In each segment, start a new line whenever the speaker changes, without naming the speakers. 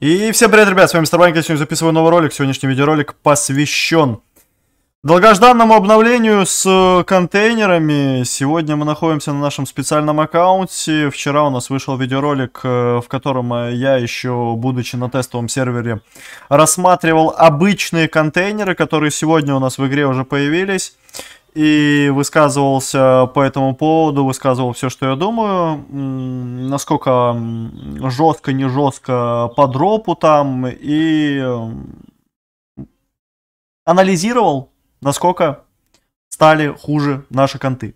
И всем привет, ребят, с вами Старбанька, сегодня записываю новый ролик. Сегодняшний видеоролик посвящен долгожданному обновлению с э, контейнерами. Сегодня мы находимся на нашем специальном аккаунте. Вчера у нас вышел видеоролик, э, в котором э, я еще, будучи на тестовом сервере, рассматривал обычные контейнеры, которые сегодня у нас в игре уже появились и высказывался по этому поводу, высказывал все, что я думаю, насколько жестко, не жестко по дропу там, и анализировал, насколько стали хуже наши конты.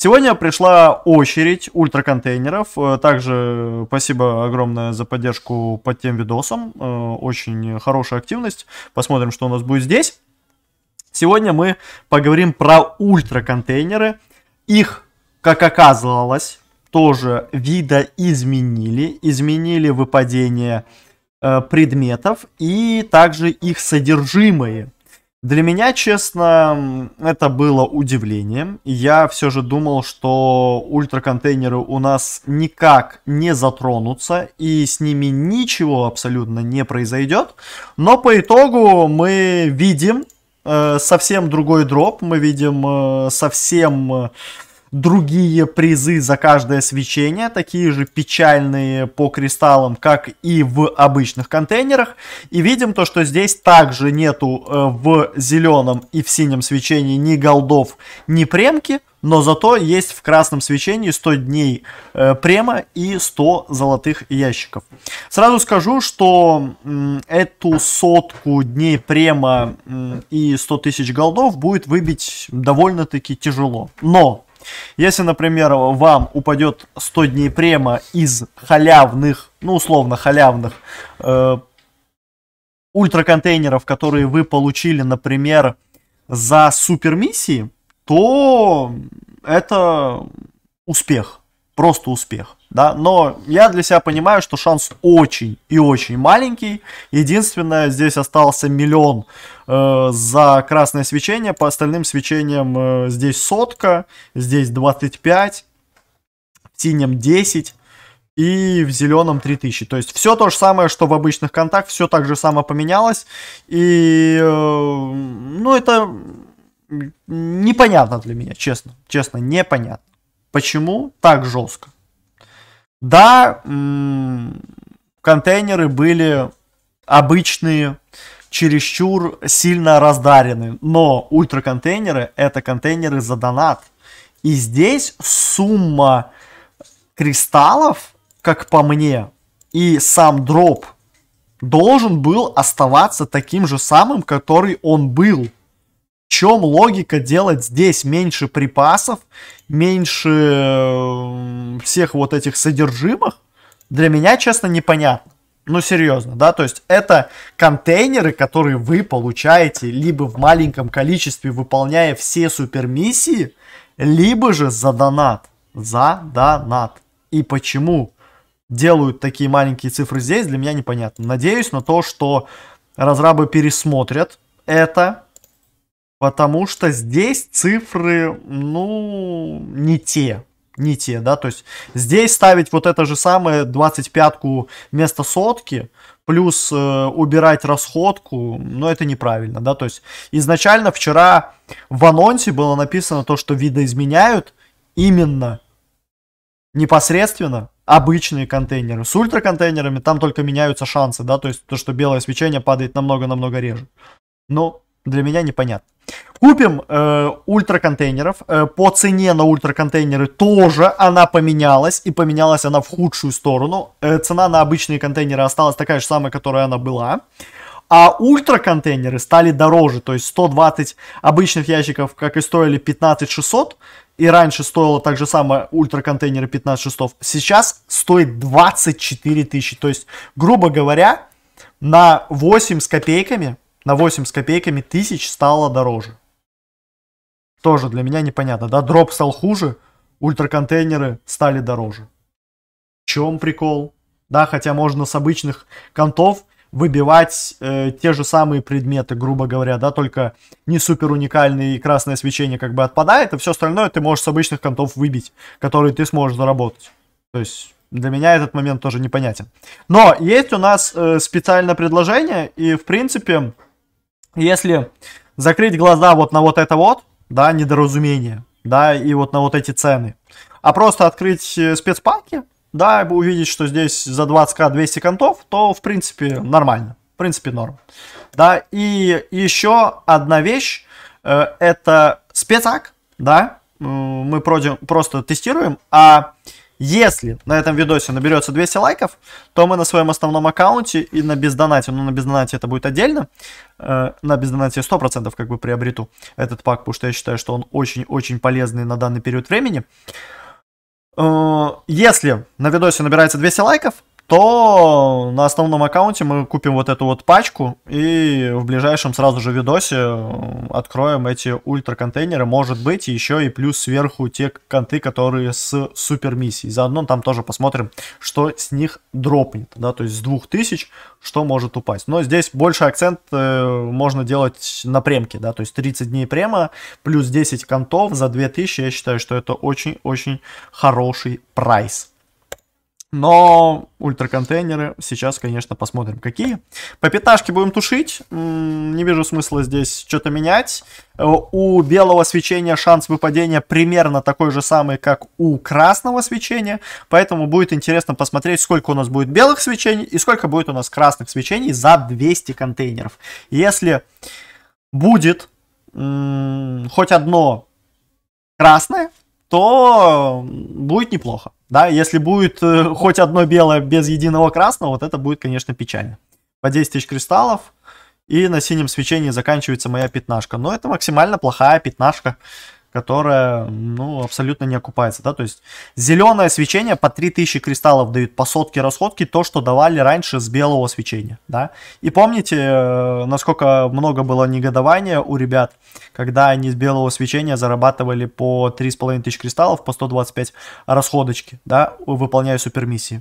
Сегодня пришла очередь ультраконтейнеров. Также спасибо огромное за поддержку под тем видосом. Э, очень хорошая активность. Посмотрим, что у нас будет здесь. Сегодня мы поговорим про ультраконтейнеры. Их, как оказалось, тоже видоизменили. Изменили выпадение э, предметов и также их содержимое. Для меня, честно, это было удивлением. Я все же думал, что ультраконтейнеры у нас никак не затронутся и с ними ничего абсолютно не произойдет. Но по итогу мы видим, Э, совсем другой дроп, мы видим э, совсем другие призы за каждое свечение, такие же печальные по кристаллам, как и в обычных контейнерах. И видим то, что здесь также нету э, в зеленом и в синем свечении ни голдов, ни премки, но зато есть в красном свечении 100 дней э, према и 100 золотых ящиков. Сразу скажу, что эту сотку дней према и 100 тысяч голдов будет выбить довольно-таки тяжело. Но если, например, вам упадет 100 дней према из халявных, ну условно халявных, э, ультраконтейнеров, которые вы получили, например, за супермиссии, то это успех просто успех. Да? Но я для себя понимаю, что шанс очень и очень маленький. Единственное, здесь остался миллион э, за красное свечение, по остальным свечениям э, здесь сотка, здесь 25, в синем 10 и в зеленом 3000. То есть все то же самое, что в обычных контактах, все так же само поменялось. И, э, ну, это непонятно для меня, честно. Честно, непонятно. Почему так жестко? Да, контейнеры были обычные, чересчур сильно раздарены, но ультраконтейнеры это контейнеры за донат. И здесь сумма кристаллов, как по мне, и сам дроп должен был оставаться таким же самым, который он был чем логика делать здесь меньше припасов, меньше э, всех вот этих содержимых? Для меня, честно, непонятно. Ну, серьезно, да, то есть это контейнеры, которые вы получаете либо в маленьком количестве, выполняя все супермиссии, либо же за донат. За донат. И почему делают такие маленькие цифры здесь, для меня непонятно. Надеюсь на то, что разрабы пересмотрят это, Потому что здесь цифры, ну, не те. Не те, да, то есть здесь ставить вот это же самое 25-ку вместо сотки, плюс э, убирать расходку, ну, это неправильно, да, то есть изначально вчера в анонсе было написано то, что видоизменяют именно непосредственно обычные контейнеры. С ультраконтейнерами там только меняются шансы, да, то есть то, что белое свечение падает намного-намного реже. Ну, для меня непонятно. Купим э, ультраконтейнеров. Э, по цене на ультраконтейнеры тоже она поменялась. И поменялась она в худшую сторону. Э, цена на обычные контейнеры осталась такая же самая, которая она была. А ультраконтейнеры стали дороже. То есть 120 обычных ящиков, как и стоили 15 600. И раньше стоило так же самое ультраконтейнеры 15 600. Сейчас стоит 24 тысячи. То есть, грубо говоря, на 8 с копейками на 8 с копейками тысяч стало дороже. Тоже для меня непонятно, да? Дроп стал хуже, ультраконтейнеры стали дороже. В чем прикол? Да, хотя можно с обычных контов выбивать э, те же самые предметы, грубо говоря, да, только не супер уникальные и красное свечение как бы отпадает, и а все остальное ты можешь с обычных контов выбить, которые ты сможешь заработать. То есть для меня этот момент тоже непонятен. Но есть у нас э, специальное предложение, и в принципе если закрыть глаза вот на вот это вот, да, недоразумение, да, и вот на вот эти цены, а просто открыть э, спецпаки, да, и увидеть, что здесь за 20к 200 контов, то, в принципе, нормально. В принципе, норм. Да, и еще одна вещь, э, это спецак, да, мы просто тестируем, а если на этом видосе наберется 200 лайков, то мы на своем основном аккаунте и на бездонате, ну на бездонате это будет отдельно, э, на бездонате 100% как бы приобрету этот пак, потому что я считаю, что он очень-очень полезный на данный период времени. Э, если на видосе набирается 200 лайков, то на основном аккаунте мы купим вот эту вот пачку и в ближайшем сразу же видосе э, откроем эти ультра контейнеры. Может быть еще и плюс сверху те конты, которые с супер миссией. Заодно там тоже посмотрим, что с них дропнет. Да? То есть с 2000 что может упасть. Но здесь больше акцент э, можно делать на премке. Да? То есть 30 дней према плюс 10 контов за 2000. Я считаю, что это очень-очень хороший прайс. Но ультраконтейнеры сейчас, конечно, посмотрим, какие. По пятнашке будем тушить. Не вижу смысла здесь что-то менять. Э, у белого свечения шанс выпадения примерно такой же самый, как у красного свечения. Поэтому будет интересно посмотреть, сколько у нас будет белых свечений и сколько будет у нас красных свечений за 200 контейнеров. Если будет хоть одно красное, то будет неплохо. Да, если будет э, хоть одно белое без единого красного, вот это будет, конечно, печально. По 10 тысяч кристаллов, и на синем свечении заканчивается моя пятнашка. Но это максимально плохая пятнашка которая, ну, абсолютно не окупается, да, то есть зеленое свечение по 3000 кристаллов дают по сотке расходки, то, что давали раньше с белого свечения, да, и помните, э, насколько много было негодования у ребят, когда они с белого свечения зарабатывали по 3500 кристаллов, по 125 расходочки, да, выполняя супермиссии.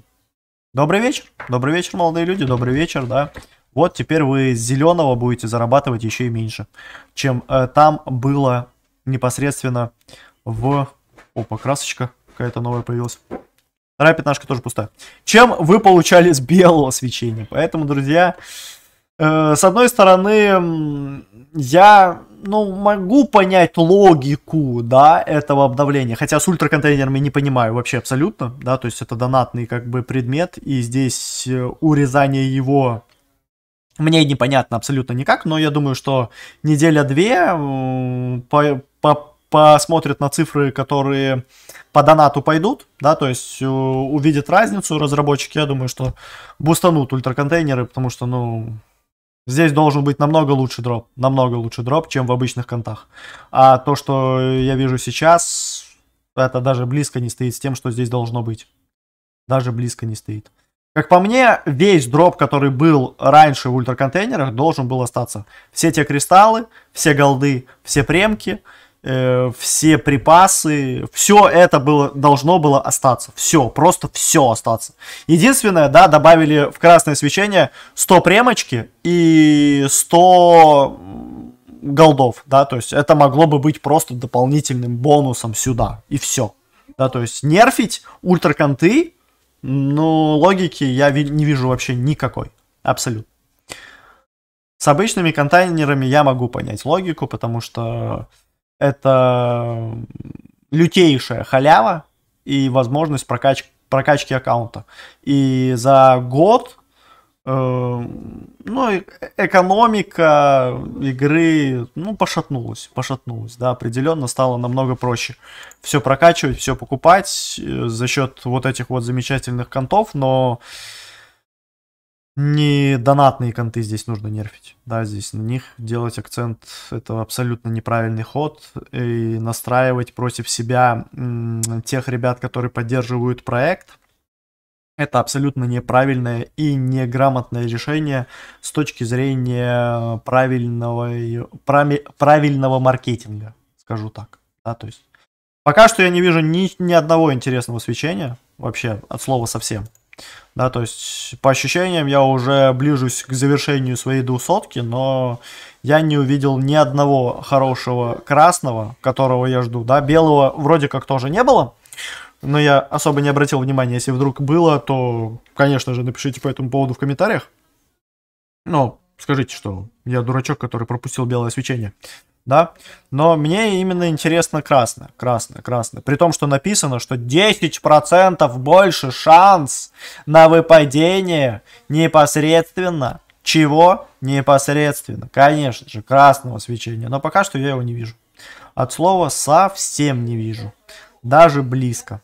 Добрый вечер, добрый вечер, молодые люди, добрый вечер, да. Вот теперь вы зеленого будете зарабатывать еще и меньше, чем э, там было непосредственно в... Опа, красочка какая-то новая появилась. Вторая пятнашка тоже пустая. Чем вы получали с белого свечения. Поэтому, друзья, э, с одной стороны, я ну, могу понять логику, да, этого обновления. Хотя с ультраконтейнерами не понимаю вообще абсолютно, да, то есть это донатный как бы предмет, и здесь э, урезание его мне непонятно абсолютно никак, но я думаю, что неделя-две по по посмотрят на цифры, которые по донату пойдут, да, то есть э, увидят разницу разработчики, я думаю, что бустанут ультраконтейнеры, потому что, ну, Здесь должен быть намного лучше дроп, намного лучше дроп, чем в обычных контах. А то, что я вижу сейчас, это даже близко не стоит с тем, что здесь должно быть. Даже близко не стоит. Как по мне, весь дроп, который был раньше в ультраконтейнерах, должен был остаться. Все те кристаллы, все голды, все премки – Э, все припасы, все это было, должно было остаться. Все, просто все остаться. Единственное, да, добавили в красное свечение 100 премочки и 100 голдов, да, то есть это могло бы быть просто дополнительным бонусом сюда, и все. Да, то есть нерфить ультраконты, ну, логики я ви- не вижу вообще никакой, абсолютно. С обычными контейнерами я могу понять логику, потому что это лютейшая халява и возможность прокач... прокачки аккаунта. И за год э, ну, э, экономика игры, ну, пошатнулась, пошатнулась, да, определенно стало намного проще все прокачивать, все покупать э, за счет вот этих вот замечательных контов, но э, не донатные конты здесь нужно нерфить. Да, здесь на них делать акцент – это абсолютно неправильный ход. И настраивать против себя тех ребят, которые поддерживают проект – это абсолютно неправильное и неграмотное решение с точки зрения правильного, правильного маркетинга, скажу так. Да, то есть пока что я не вижу ни, ни одного интересного свечения вообще от слова совсем. Да, то есть по ощущениям я уже ближусь к завершению своей двухсотки, но я не увидел ни одного хорошего красного, которого я жду. Да, белого вроде как тоже не было, но я особо не обратил внимания. Если вдруг было, то, конечно же, напишите по этому поводу в комментариях. но скажите, что я дурачок, который пропустил белое свечение да? Но мне именно интересно красное, красное, красное. При том, что написано, что 10% больше шанс на выпадение непосредственно. Чего? Непосредственно. Конечно же, красного свечения. Но пока что я его не вижу. От слова совсем не вижу. Даже близко.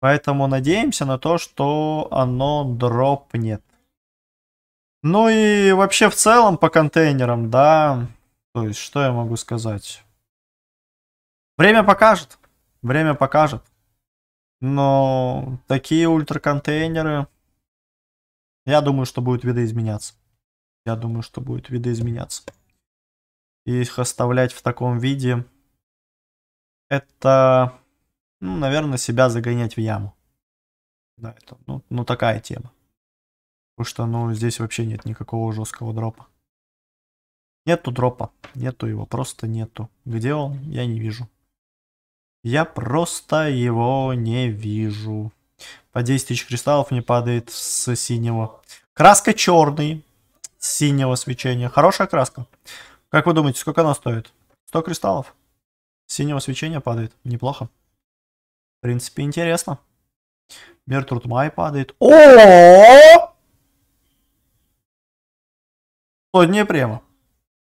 Поэтому надеемся на то, что оно дропнет. Ну и вообще в целом по контейнерам, да, то есть, что я могу сказать? Время покажет. Время покажет. Но такие ультраконтейнеры, я думаю, что будут видоизменяться. Я думаю, что будет видоизменяться. И их оставлять в таком виде, это, ну, наверное, себя загонять в яму. Да, это, ну, ну такая тема. Потому что, ну, здесь вообще нет никакого жесткого дропа. Нету дропа. Нету его, просто нету. Где он? Я не вижу. Я просто его не вижу. По 10 тысяч кристаллов не падает с синего. Краска черный. Синего свечения. Хорошая краска. Как вы думаете, сколько она стоит? 100 кристаллов. синего свечения падает. Неплохо. В принципе, интересно. Мертвурт Май падает. О! То према.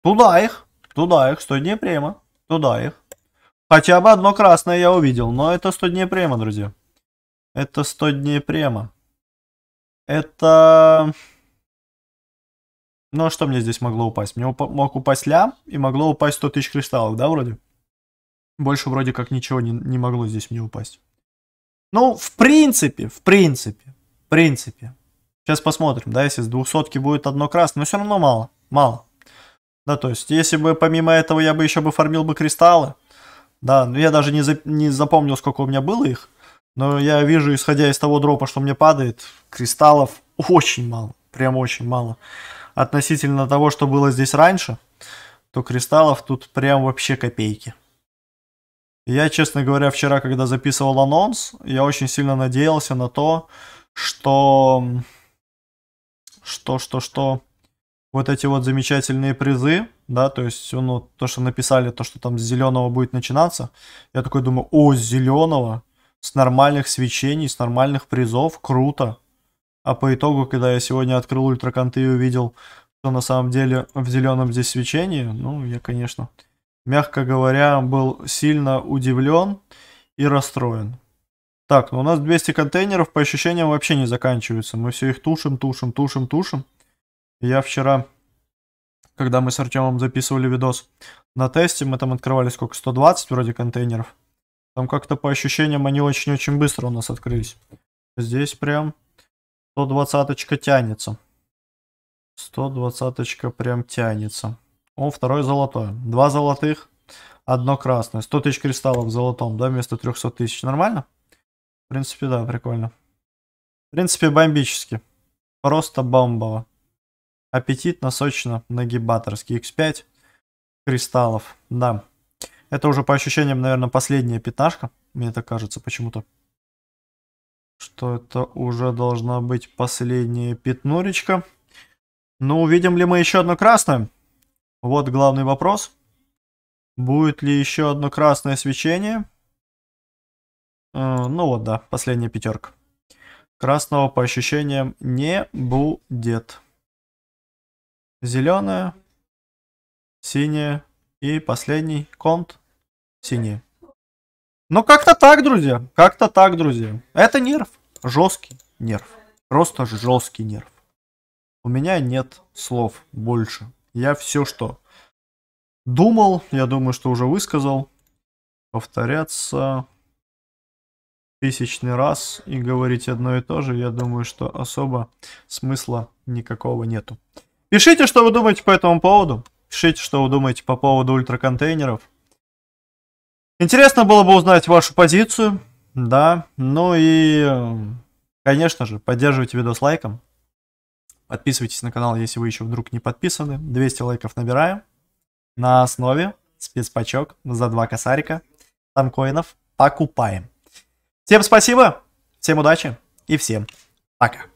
Туда их. Туда их. 100 дней према. Туда их. Хотя бы одно красное я увидел. Но это 100 дней према, друзья. Это 100 дней према. Это... Ну, а что мне здесь могло упасть? Мне уп мог упасть лям и могло упасть 100 тысяч кристаллов, да, вроде? Больше вроде как ничего не, не могло здесь мне упасть. Ну, в принципе, в принципе, в принципе. Сейчас посмотрим, да, если с двухсотки будет одно красное, но все равно мало, мало. Да, ну, то есть, если бы помимо этого я бы еще бы фармил бы кристаллы, да, но ну, я даже не, за, не запомнил, сколько у меня было их, но я вижу, исходя из того дропа, что мне падает, кристаллов очень мало, прям очень мало. Относительно того, что было здесь раньше, то кристаллов тут прям вообще копейки. Я, честно говоря, вчера, когда записывал анонс, я очень сильно надеялся на то, что... Что, что, что вот эти вот замечательные призы, да, то есть, ну, то, что написали, то, что там с зеленого будет начинаться, я такой думаю, о, с зеленого, с нормальных свечений, с нормальных призов, круто. А по итогу, когда я сегодня открыл ультраконты и увидел, что на самом деле в зеленом здесь свечении, ну, я, конечно, мягко говоря, был сильно удивлен и расстроен. Так, ну у нас 200 контейнеров, по ощущениям, вообще не заканчиваются. Мы все их тушим, тушим, тушим, тушим. Я вчера, когда мы с Артемом записывали видос на тесте, мы там открывали сколько, 120 вроде контейнеров. Там как-то по ощущениям они очень-очень быстро у нас открылись. Здесь прям 120 тянется. 120 прям тянется. О, второй золотой. Два золотых, одно красное. 100 тысяч кристаллов в золотом, да, вместо 300 тысяч. Нормально? В принципе, да, прикольно. В принципе, бомбически. Просто бомбово аппетитно, сочно, нагибаторский. X5 кристаллов, да. Это уже по ощущениям, наверное, последняя пятнашка, мне так кажется почему-то. Что это уже должна быть последняя пятнуречка. Ну, увидим ли мы еще одно красное? Вот главный вопрос. Будет ли еще одно красное свечение? Э, ну вот, да, последняя пятерка. Красного по ощущениям не будет зеленая, синяя и последний конт синий. Ну, как-то так, друзья. Как-то так, друзья. Это нерв. Жесткий нерв. Просто жесткий нерв. У меня нет слов больше. Я все, что думал, я думаю, что уже высказал. Повторяться тысячный раз и говорить одно и то же, я думаю, что особо смысла никакого нету. Пишите, что вы думаете по этому поводу. Пишите, что вы думаете по поводу ультраконтейнеров. Интересно было бы узнать вашу позицию. Да, ну и, конечно же, поддерживайте видос лайком. Подписывайтесь на канал, если вы еще вдруг не подписаны. 200 лайков набираем. На основе спецпачок за два косарика танкоинов покупаем. Всем спасибо, всем удачи и всем пока.